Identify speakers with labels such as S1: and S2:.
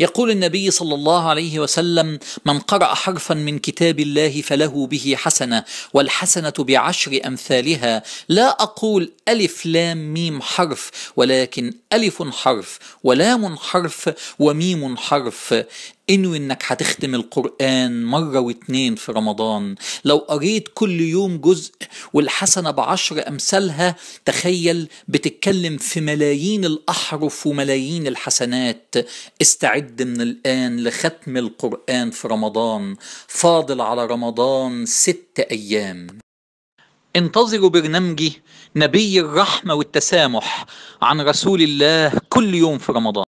S1: يقول النبي صلى الله عليه وسلم من قرأ حرفا من كتاب الله فله به حسنة والحسنة بعشر أمثالها لا أقول ألف لام ميم حرف ولكن ألف حرف ولام حرف وميم حرف انوي انك هتختم القرآن مرة واتنين في رمضان لو قريت كل يوم جزء والحسنة بعشر أمثالها تخيل بتتكلم في ملايين الأحرف وملايين الحسنات استعد من الآن لختم القرآن في رمضان فاضل على رمضان ست أيام انتظروا برنامجي نبي الرحمة والتسامح عن رسول الله كل يوم في رمضان